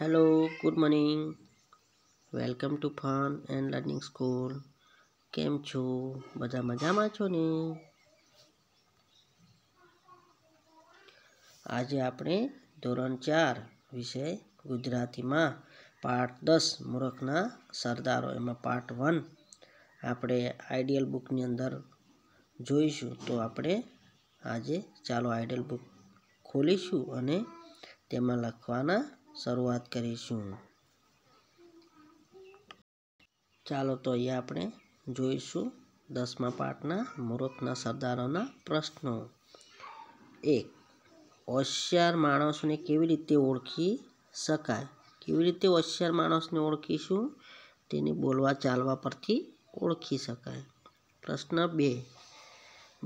Hello good morning welcome to fun and learning school કેમ છો બધા મજામાં છો ને આજે આપણે ધોરણ ચાર વિષય ગુજરાતીમાં પાર્ટ દસ મૂર્ખના સરદારો એમાં પાર્ટ વન આપણે આઈડિયલ બુકની અંદર જોઈશું તો આપણે આજે ચાલો આઈડિયલ બુક ખોલીશું અને તેમાં લખવાના શરૂઆત કરીશું ચાલો તો અહીંયા આપણે જોઈશું દસમા પાઠના મુહૂર્તના સરદારોના પ્રશ્નો એક હોશિયાર માણસને કેવી રીતે ઓળખી શકાય કેવી રીતે હોશિયાર માણસને ઓળખીશું તેને બોલવા ચાલવા પરથી ઓળખી શકાય પ્રશ્ન બે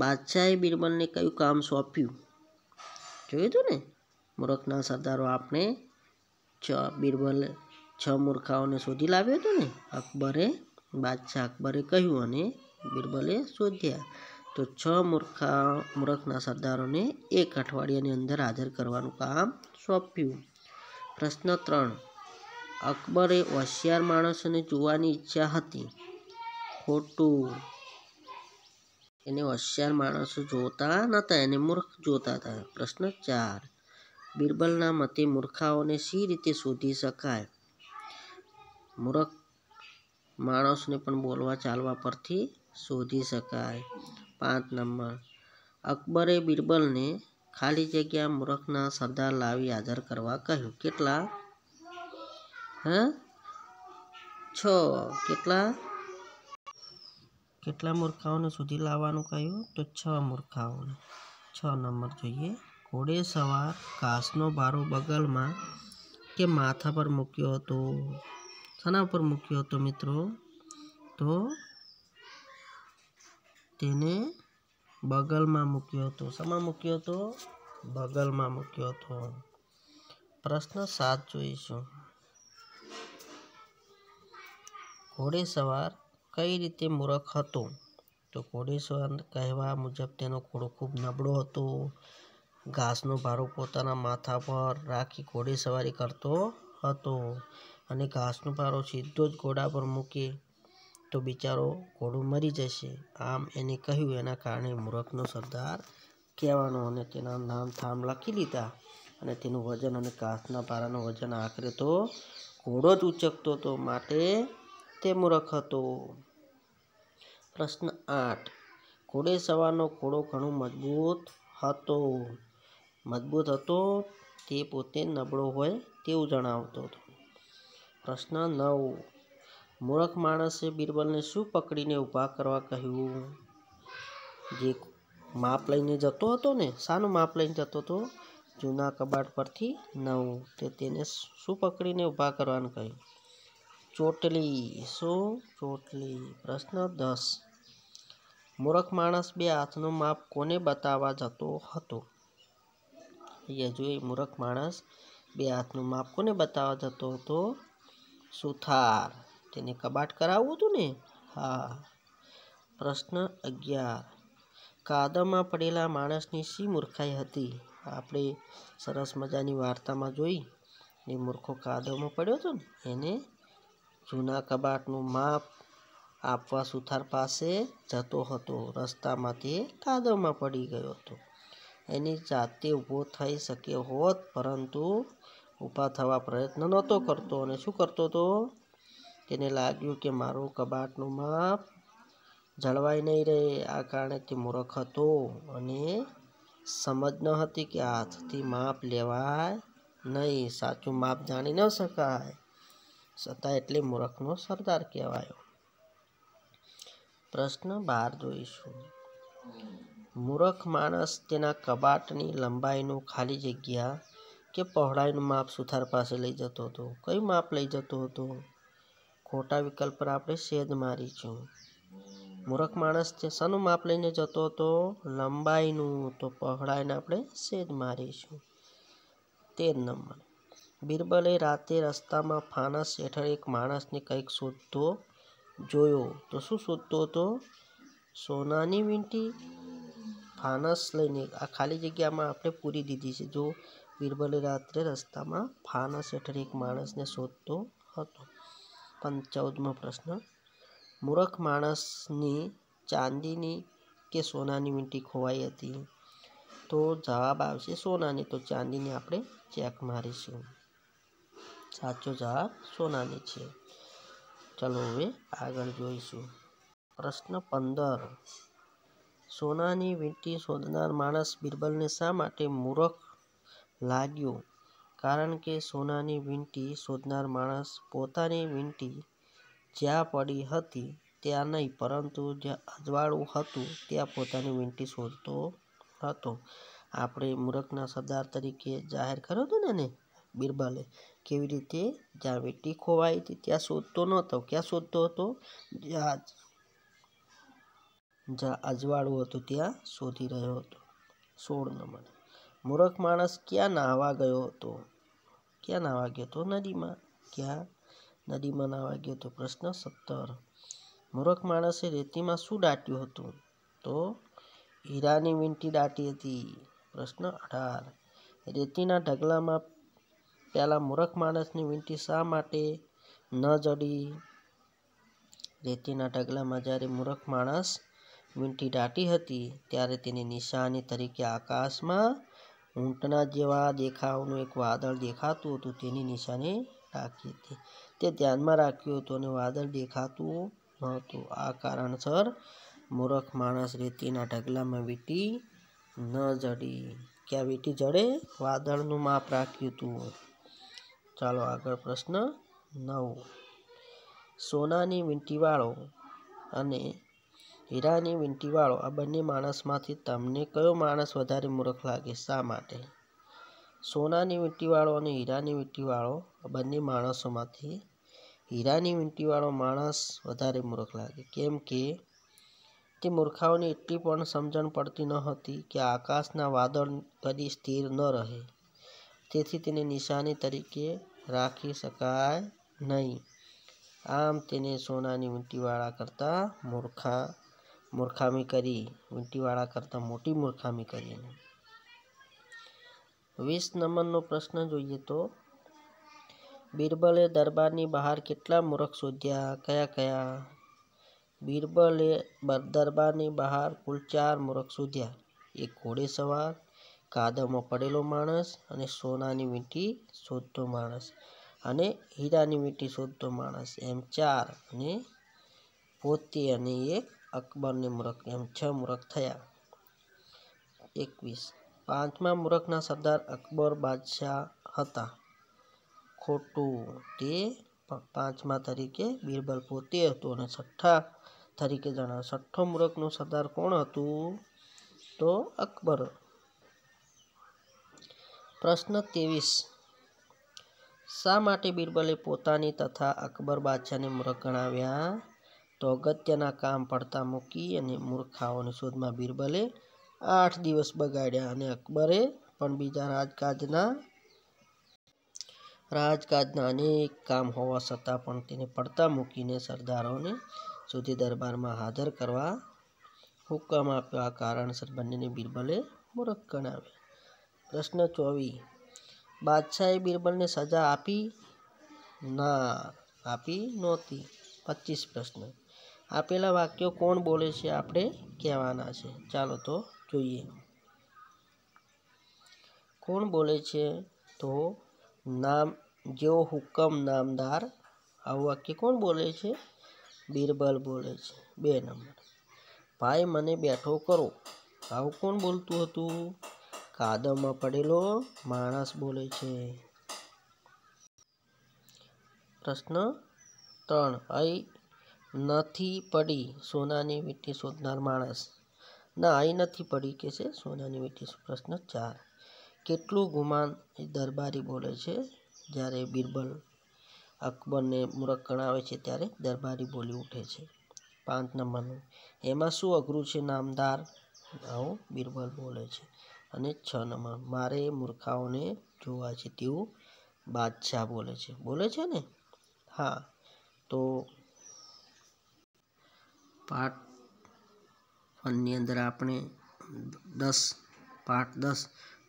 બાદશાહે બિરબલને કયું કામ સોંપ્યું જોયું હતું ને મૂર્ખના સરદારો આપણે છ બિરબલ છ મૂર્ખાઓને શોધી લાવ્યો હતો ને અકબરે બાદશાહ અકબરે કહ્યું અને બિરબલે શોધ્યા તો છ મૂર્ખા મૂર્ખના સરદારોને એક અઠવાડિયાની અંદર હાજર કરવાનું કામ સોંપ્યું પ્રશ્ન ત્રણ અકબરે હોશિયાર માણસોને જોવાની ઈચ્છા હતી ખોટું એને હોશિયાર માણસો જોતા નહોતા એને મૂર્ખ જોતા હતા પ્રશ્ન ચાર બિરબલના મતે મૂર્ખાઓને સી રીતે શોધી શકાય મૂર્ખ માણસને પણ બોલવા ચાલવા પરથી શોધી શકાય પાંચ નંબર અકબરે બિરબલને ખાલી જગ્યા મૂર્ખના સરદાર લાવી હાજર કરવા કહ્યું કેટલા હ છ કેટલા કેટલા મૂર્ખાઓને સુધી લાવવાનું કહ્યું તો છ મૂર્ખાઓને છ નંબર જોઈએ ઘોડે સવાર ઘાસનો બારો બગલમાં કે માથા પર મૂક્યો હતો શાના પર મૂક્યો હતો મિત્રો તો તેને બગલમાં મૂક્યો હતો શામાં મૂક્યો હતો બગલમાં મૂક્યો હતો પ્રશ્ન સાત જોઈશું ઘોડે સવાર કઈ રીતે મૂરખ હતો તો ઘોડેસવાર કહેવા મુજબ તેનો ઘોડો ખૂબ નબળો હતો ઘાસનો ભારો પોતાના માથા પર રાખી ઘોડેસવારી કરતો હતો અને ઘાસનો ભારો સીધો જ ઘોડા પર મૂકે તો બિચારો ઘોડું મરી જશે આમ એને કહ્યું એના કારણે મૂરખનો સરદાર કહેવાનો અને તેના નામ થામ લખી લીધા અને તેનું વજન અને ઘાસના ભારાનું વજન આખરે તો ઘોડો જ ઉચકતો હતો માટે તે મૂરખ હતો પ્રશ્ન આઠ ઘોડે સવારનો ઘોડો ઘણો મજબૂત હતો મજબૂત હતો તે પોતે નબળો હોય તેવું જણાવતો હતો પ્રશ્ન નવ મૂર્ખ માણસે બિરબલને શું પકડીને ઊભા કરવા કહ્યું જે માપ લઈને જતો હતો ને શાનું માપ લઈને જતો હતો જૂના કબાટ પરથી નવું તે તેને શું પકડીને ઊભા કરવાનું કહ્યું ચોટલી શું ચોટલી પ્રશ્ન દસ મૂર્ખ માણસ બે હાથનું માપ કોને બતાવવા જતો હતો યજુ એ મૂરખ માણસ બે હાથનું માપ કોને બતાવવા જતો હતો સુથાર તેને કબાટ કરાવવું હતું ને હા પ્રશ્ન અગિયાર કાદવમાં પડેલા માણસની શી મૂર્ખાઈ હતી આપણે સરસ મજાની વાર્તામાં જોઈ એ મૂર્ખો કાદવમાં પડ્યો હતો ને એને જૂના કબાટનું માપ આપવા સુથાર પાસે જતો હતો રસ્તામાં તે કાદવમાં પડી ગયો હતો એની જાતે ઊભો થઈ શક્યો હોત પરંતુ ઊભા થવા પ્રયત્ન નહોતો કરતો અને શું કરતો હતો તેને લાગ્યું કે મારું કબાટનું માપ જળવાઈ નહીં રહે આ કારણે તે મૂર્ખ હતો અને સમજ ન હતી કે હાથથી માપ લેવાય નહીં સાચું માપ જાણી ન શકાય છતાં એટલે મૂર્ખનો સરદાર કહેવાયો પ્રશ્ન બહાર જોઈશું મૂરખ માણસ તેના કબાટની લંબાઈનું ખાલી જગ્યા કે પહોળાઈનું માપ સુથાર પાસે લઈ જતો હતો કયું માપ લઈ જતો હતો ખોટા વિકલ્પ પર આપણે સેદ મારીશું મૂરખ માણસ તે શાનું માપ લઈને જતો હતો લંબાઈનું તો પહોળાઈને આપણે શેદ મારીશું તેર નંબર બિરબલે રાતે રસ્તામાં ફાનસ હેઠળ એક માણસને કંઈક શોધતો જોયો તો શું શોધતો હતો સોનાની વીંટી ફાનસ લઈને આ ખાલી જગ્યામાં આપણે પૂરી દીધી છે જો બિરબલે રાત્રે રસ્તામાં ફાનસ હેઠળ એક માણસને શોધતો હતો પણ ચૌદમો પ્રશ્ન મૂરખ માણસની ચાંદીની કે સોનાની વીંટી ખોવાઈ હતી તો જવાબ આવશે સોનાની તો ચાંદીની આપણે ચેક મારીશું સાચો જવાબ સોનાની છે ચાલો હવે આગળ જોઈશું પ્રશ્ન પંદર સોનાની વીંટી શોધનાર માણસ બિરબલને શા માટે મૂરખ લાગ્યો કારણ કે સોનાની વીંટી શોધનાર માણસ પોતાની વીંટી જ્યાં પડી હતી ત્યાં નહીં પરંતુ જ્યાં અજવાળું હતું ત્યાં પોતાની વીંટી શોધતો હતો આપણે મૂરખના સરદાર તરીકે જાહેર કર્યો હતો ને એને બિરબલે કેવી રીતે જ્યાં વીંટી ખોવાઈ હતી ત્યાં શોધતો નહોતો ક્યાં શોધતો હતો જ્યાં જ્યાં અજવાળું હતું ત્યાં શોધી રહ્યો હતો સોળ નંબર મૂર્ખ માણસ ક્યાં નાહવા ગયો હતો ક્યાં નાહવા ગયો હતો નદીમાં ક્યાં નદીમાં નાહવા ગયો હતો પ્રશ્ન સત્તર મૂર્ખ માણસે રેતીમાં શું દાટ્યું હતું તો હીરાની વીંટી દાટી હતી પ્રશ્ન અઢાર રેતીના ઢગલામાં પહેલાં મૂર્ખ માણસની વીંટી શા માટે ન જડી રેતીના ઢગલામાં જ્યારે મૂર્ખ માણસ વીંટી દાટી હતી ત્યારે તેની નિશાની તરીકે આકાશમાં ઊંટના જેવા દેખાવનું એક વાદળ દેખાતું હતું તેની નિશાની રાખી હતી તે ધ્યાનમાં રાખ્યું હતું અને વાદળ દેખાતું નહોતું આ કારણસર મૂરખ માણસ રેતીના ઢગલામાં વીંટી ન જડી ક્યાં વીંટી જડે વાદળનું માપ રાખ્યું હતું ચાલો આગળ પ્રશ્ન નવ સોનાની વીંટીવાળો અને હીરા અને વીંટીવાળો આ બંને માણસમાંથી તમને કયો માણસ વધારે મૂર્ખ લાગે શા માટે સોનાની વીંટીવાળો અને હીરાની વીંટીવાળો આ બંને માણસોમાંથી હીરાની વીંટીવાળો માણસ વધારે મૂર્ખ લાગે કેમ કે તે મૂર્ખાઓને એટલી પણ સમજણ પડતી ન હતી કે આકાશના વાદળ કદી સ્થિર ન રહે તેથી તેને નિશાની તરીકે રાખી શકાય નહીં આમ તેને સોનાની વીંટીવાળા કરતાં મૂર્ખા મૂર્ખામી કરી વીંટીવાળા કરતાં મોટી મૂર્ખામી કરી વીસ નંબરનો પ્રશ્ન જોઈએ તો બિરબલે દરબારની બહાર કેટલા મૂર્ખ શોધ્યા કયા કયા બિરબલે દરબારની બહાર કુલ ચાર મૂર્ખ શોધ્યા એક ઘોડે સવાર કાદવમાં પડેલો માણસ અને સોનાની વીંટી શોધતો માણસ અને હીરાની વીંટી શોધતો માણસ એમ ચાર અને પોતે અને એક અકબરને મૂરખ એમ છ મૂરખ થયા એકવીસ પાંચમા મૂરખના સરદાર અકબર બાદશાહ હતા ખોટું તે પાંચમા તરીકે બિરબલ પોતે હતું અને છઠ્ઠા તરીકે જણાવ્યું છઠ્ઠો મૂરખનું સરદાર કોણ હતું તો અકબર પ્રશ્ન ત્રેવીસ શા માટે બિરબલે પોતાની તથા અકબર બાદશાહને મૂરખ ગણાવ્યા તો અગત્યના કામ પડતા મૂકી અને મૂર્ખાઓની શોધમાં બિરબલે આઠ દિવસ બગાડ્યા અને અકબરે પણ બીજા રાજકાજના રાજકાજના અનેક કામ હોવા છતાં પણ તેને પડતા મૂકીને સરદારોને સુધી દરબારમાં હાજર કરવા હુકમ આપ્યો આ કારણસર બંનેને બિરબલે મૂર્ખ ગણાવ્યા પ્રશ્ન ચોવીસ બાદશાહે બિરબલને સજા આપી ના આપી નહોતી પચીસ પ્રશ્ન આપેલા વાક્યો કોણ બોલે છે આપણે કહેવાના છે ચાલો તો જોઈએ કોણ બોલે છે તો નામ જેવો હુકમ નામદાર આવું વાક્ય કોણ બોલે છે બિરબલ બોલે છે બે નંબર ભાઈ મને બેઠો કરો આવું કોણ બોલતું હતું કાદવમાં પડેલો માણસ બોલે છે પ્રશ્ન ત્રણ અહીં નથી પડી સોનાની વીંટી શોધનાર માણસ ના અહીં નથી પડી કે છે સોનાની વીંટી પ્રશ્ન ચાર કેટલું ગુમાન દરબારી બોલે છે જ્યારે બિરબલ અકબરને મૂરખ ગણાવે છે ત્યારે દરબારી બોલી ઉઠે છે પાંચ નંબરનું એમાં શું અઘરું છે નામદાર આવો બિરબલ બોલે છે અને છ નંબર મારે મૂર્ખાઓને જોવા છે તેવું બાદશાહ બોલે છે બોલે છે ને હા તો પાર્ટ વનની અંદર આપણે દસ પાર્ટ દસ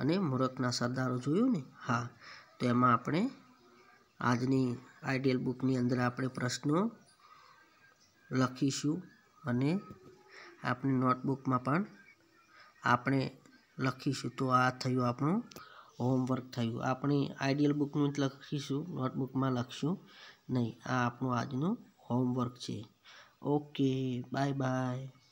અને મૂરખના સરદારો જોયું ને હા તો એમાં આપણે આજની આઈડિયલ બુકની અંદર આપણે પ્રશ્નો લખીશું અને આપણી નોટબુકમાં પણ આપણે લખીશું તો આ થયું આપણું હોમવર્ક થયું આપણી આઈડિયલ બુકનું જ લખીશું નોટબુકમાં લખશું નહીં આ આપણું આજનું હોમવર્ક છે Okay, bye bye.